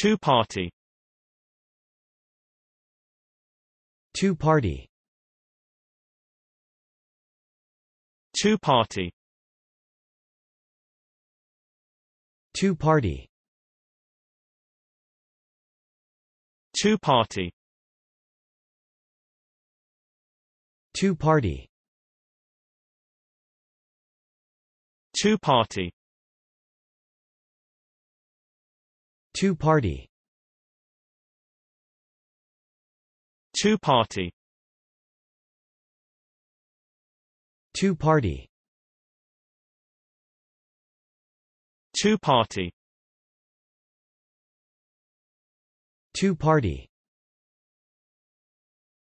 Two-party Two-party Two-party Two-party Two-party Two-party Two-party Two-party Two-party Two-party Two-party Two-party